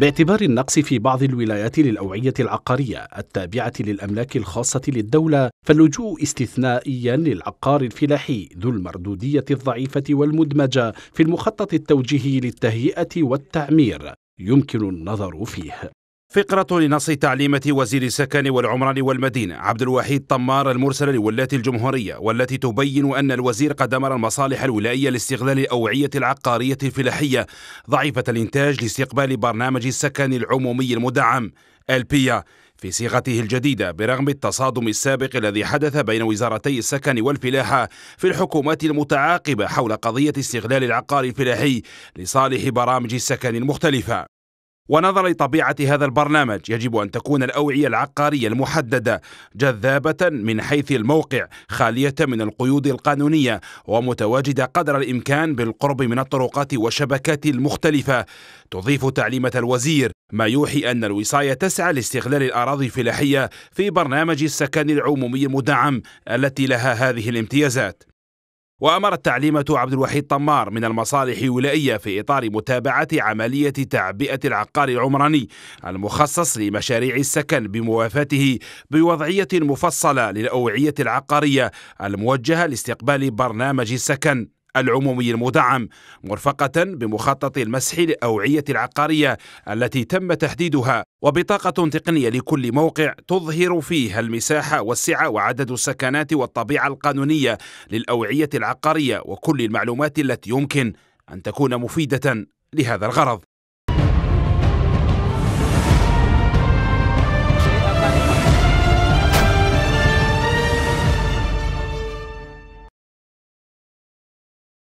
باعتبار النقص في بعض الولايات للأوعية العقارية التابعة للأملاك الخاصة للدولة فاللجوء استثنائيا للعقار الفلاحي ذو المردودية الضعيفة والمدمجة في المخطط التوجيهي للتهيئة والتعمير يمكن النظر فيه فقرة لنص تعليمة وزير السكن والعمران والمدينة عبد الوحيد طمار المرسلة لولاة الجمهورية والتي تبين أن الوزير قد أمر المصالح الولائية لاستغلال الأوعية العقارية الفلاحية ضعيفة الإنتاج لاستقبال برنامج السكن العمومي المدعم البيا في صيغته الجديدة برغم التصادم السابق الذي حدث بين وزارتي السكن والفلاحة في الحكومات المتعاقبة حول قضية استغلال العقار الفلاحي لصالح برامج السكن المختلفة ونظرا لطبيعة هذا البرنامج يجب أن تكون الأوعية العقارية المحددة جذابة من حيث الموقع خالية من القيود القانونية ومتواجدة قدر الإمكان بالقرب من الطرقات والشبكات المختلفة تضيف تعليمة الوزير ما يوحي أن الوصاية تسعى لاستغلال الأراضي الفلاحية في برنامج السكن العمومي المدعم التي لها هذه الامتيازات وأمرت تعليمة عبد الوحيد طمار من المصالح الولائية في إطار متابعة عملية تعبئة العقار العمراني المخصص لمشاريع السكن بموافاته بوضعية مفصلة للأوعية العقارية الموجهة لاستقبال برنامج السكن العمومي المدعم مرفقة بمخطط المسح للأوعية العقارية التي تم تحديدها وبطاقة تقنية لكل موقع تظهر فيها المساحة والسعة وعدد السكنات والطبيعة القانونية للأوعية العقارية وكل المعلومات التي يمكن أن تكون مفيدة لهذا الغرض